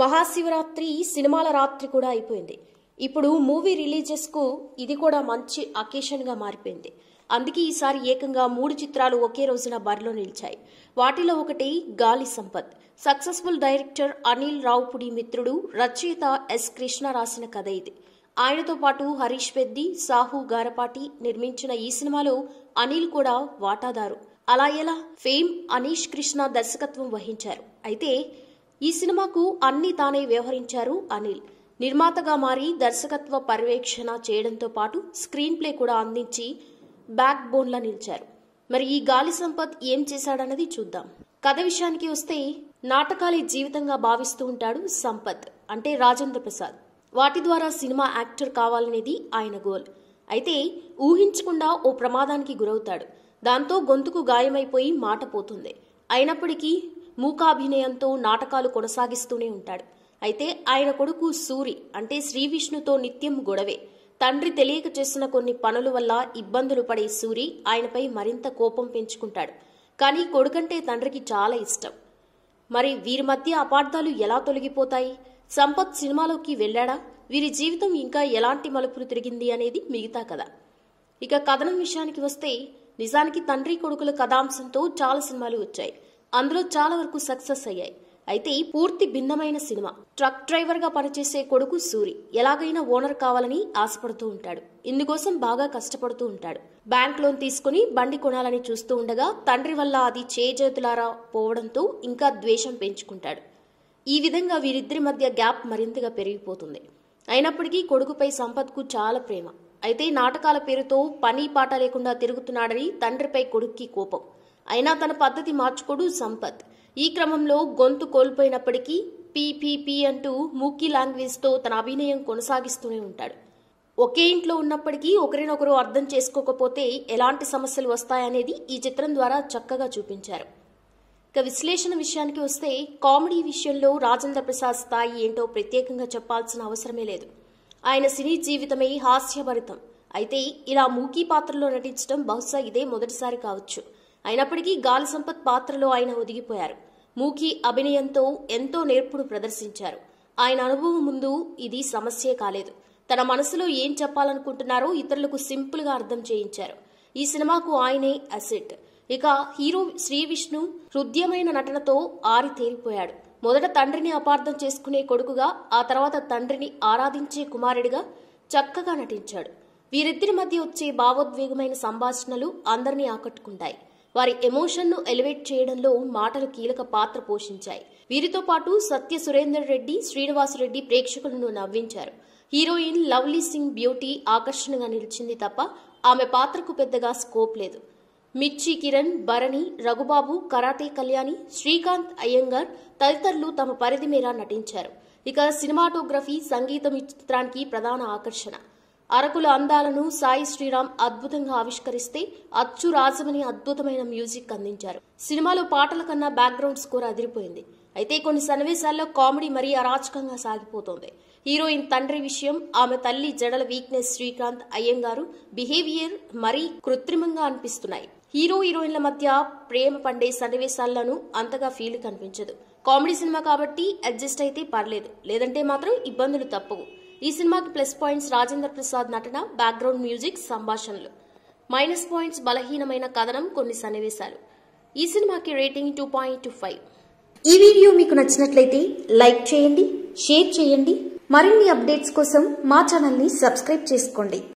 మహాశివరాత్రి సినిమాల రాత్రి కూడా అయిపోయింది ఇప్పుడు మూవీ రిలీజెస్కు ఇది కూడా మంచి అకేషన్గా మారిపోయింది అందుకే ఈసారి ఏకంగా మూడు చిత్రాలు ఒకే రోజున బరిలో నిలిచాయి వాటిలో ఒకటి గాలి సంపత్ సక్సెస్ఫుల్ డైరెక్టర్ అనిల్ రావుపుడి మిత్రుడు రచయిత ఎస్ కృష్ణ రాసిన కథ ఇది ఆయనతో పాటు హరీష్ పెద్ది సాహు గారపాటి నిర్మించిన ఈ సినిమాలో అనిల్ కూడా వాటాదారు అలా ఎలా ఫేమ్ అనీష్ కృష్ణ దర్శకత్వం వహించారు అయితే ఈ సినిమాకు అన్ని తానే వ్యవహరించారు అనిల్ నిర్మాతగా మారి దర్శకత్వ పర్యవేక్షణ చేయడంతో పాటు స్క్రీన్ ప్లే కూడా అందించి బ్యాక్ బోన్లా నిలిచారు మరి ఈ గాలి సంపత్ ఏం చేశాడన్నది చూద్దాం కథ విషయానికి వస్తే నాటకాలే జీవితంగా భావిస్తూ ఉంటాడు సంపత్ అంటే రాజేంద్ర ప్రసాద్ వాటి ద్వారా సినిమా యాక్టర్ కావాలనేది ఆయన గోల్ అయితే ఊహించకుండా ఓ ప్రమాదానికి గురవుతాడు దాంతో గొంతుకు గాయమైపోయి మాట పోతుంది అయినప్పటికీ మూకాభినయంతో నాటకాలు కొనసాగిస్తూనే ఉంటాడు అయితే ఆయన కొడుకు సూరి అంటే శ్రీవిష్ణుతో నిత్యం గొడవే తండ్రి తెలియక చేసిన కొన్ని పనుల వల్ల ఇబ్బందులు పడే సూరి ఆయనపై మరింత కోపం పెంచుకుంటాడు కానీ కొడుకంటే తండ్రికి చాలా ఇష్టం మరి వీరి మధ్య అపార్థాలు ఎలా తొలగిపోతాయి సంపత్ సినిమాలోకి వెళ్ళాడా వీరి జీవితం ఇంకా ఎలాంటి మలుపులు తిరిగింది అనేది మిగతా కథ ఇక కథనం విషయానికి వస్తే నిజానికి తండ్రి కొడుకుల కథాంశంతో చాలా సినిమాలు వచ్చాయి అందులో చాలా వరకు సక్సెస్ అయ్యాయి అయితే పూర్తి భిన్నమైన సినిమా ట్రక్ డ్రైవర్ గా పనిచేసే కొడుకు సూరి ఎలాగైనా ఓనర్ కావాలని ఆశపడుతూ ఉంటాడు ఇందుకోసం బాగా కష్టపడుతూ ఉంటాడు బ్యాంక్ లోన్ తీసుకుని బండి కొనాలని చూస్తూ ఉండగా తండ్రి వల్ల అది చేజేతులారా పోవడంతో ఇంకా ద్వేషం పెంచుకుంటాడు ఈ విధంగా వీరిద్దరి మధ్య గ్యాప్ మరింతగా పెరిగిపోతుంది అయినప్పటికీ కొడుకుపై సంపత్కు చాలా ప్రేమ అయితే నాటకాల పేరుతో పని పాట లేకుండా తిరుగుతున్నాడని తండ్రిపై కొడుక్కి కోపం అయినా తన పద్ధతి మార్చుకోడు సంపత్ ఈ క్రమంలో గొంతు కోల్పోయినప్పటికీ పీపీపీ అంటూ మూకీ లాంగ్వేజ్తో తన అభినయం కొనసాగిస్తూనే ఉంటాడు ఒకే ఇంట్లో ఉన్నప్పటికీ ఒకరినొకరు అర్థం చేసుకోకపోతే ఎలాంటి సమస్యలు వస్తాయనేది ఈ చిత్రం ద్వారా చక్కగా చూపించారు ఇక విశ్లేషణ విషయానికి వస్తే కామెడీ విషయంలో రాజేంద్ర ప్రసాద్ స్థాయి ఏంటో ప్రత్యేకంగా చెప్పాల్సిన అవసరమే లేదు ఆయన సినీ జీవితమే హాస్యభరితం అయితే ఇలా మూకీ పాత్రలో నటించడం బహుశా ఇదే మొదటిసారి కావచ్చు అయినప్పటికీ గాలి సంపత్ పాత్రలో ఆయన ఒదిగిపోయారు మూకీ అభినయంతో ఎంతో నేర్పుడు ప్రదర్శించారు ఆయన అనుభవం ముందు ఇది సమస్యే కాలేదు తన మనసులో ఏం చెప్పాలనుకుంటున్నారో ఇతరులకు సింపుల్గా అర్థం చేయించారు ఈ సినిమాకు ఆయనే అసెట్ ఇక హీరో శ్రీ విష్ణు హృదయమైన నటనతో ఆరి తేలిపోయాడు మొదట తండ్రిని అపార్థం చేసుకునే కొడుకుగా ఆ తర్వాత తండ్రిని ఆరాధించే కుమారుడిగా చక్కగా నటించాడు వీరిద్దరి మధ్య వచ్చే భావోద్వేగమైన సంభాషణలు అందరినీ ఆకట్టుకుంటాయి వారి ఎమోషన్ను ఎలివేట్ చేయడంలో మాటలు కీలక పాత్ర పోషించాయి వీరితో పాటు సత్య సురేందర్ రెడ్డి శ్రీనివాసరెడ్డి ప్రేక్షకులను నవ్వించారు హీరోయిన్ లవ్లీ సింగ్ బ్యూటీ ఆకర్షణగా నిలిచింది తప్ప ఆమె పాత్రకు పెద్దగా స్కోప్ లేదు మిర్చి కిరణ్ భరణి రఘుబాబు కరాటే కళ్యాణి శ్రీకాంత్ అయ్యంగర్ తదితరులు తమ పరిధి మేర నటించారు ఇక సినిమాటోగ్రఫీ సంగీతం చిత్రానికి ప్రధాన ఆకర్షణ అరకుల అందాలను సాయి శ్రీరామ్ అద్భుతంగా ఆవిష్కరిస్తే అచ్చు రాజమని అద్భుతమైన మ్యూజిక్ అందించారు సినిమాలో పాటల కన్నా బ్యాక్గ్రౌండ్ స్కోర్ అదిరిపోయింది అయితే కొన్ని సన్నివేశాల్లో కామెడీ మరీ అరాచకంగా సాగిపోతోంది హీరోయిన్ తండ్రి విషయం ఆమె తల్లి జడల వీక్నెస్ శ్రీకాంత్ అయ్యంగారు బిహేవియర్ మరీ కృత్రిమంగా అనిపిస్తున్నాయి హీరో హీరోయిన్ల మధ్య ప్రేమ పండే సన్నివేశాలను అంతగా ఫీల్ కనిపించదు కామెడీ సినిమా కాబట్టి అడ్జస్ట్ అయితే పర్లేదు లేదంటే మాత్రం ఇబ్బందులు తప్పవు ఈ సినిమాకి ప్లస్ పాయింట్స్ రాజేంద్ర ప్రసాద్ నటన బ్యాక్గ్రౌండ్ మ్యూజిక్ సంభాషణలు మైనస్ పాయింట్స్ బలహీనమైన కథనం కొన్ని సన్నివేశాలు ఈ సినిమాకి rating two point two five ఈ వీడియో మీకు నచ్చినట్లయితే లైక్ చేయండి షేర్ చేయండి మరిన్ని అప్డేట్స్ కోసం మా ఛానల్ని సబ్స్క్రైబ్ చేసుకోండి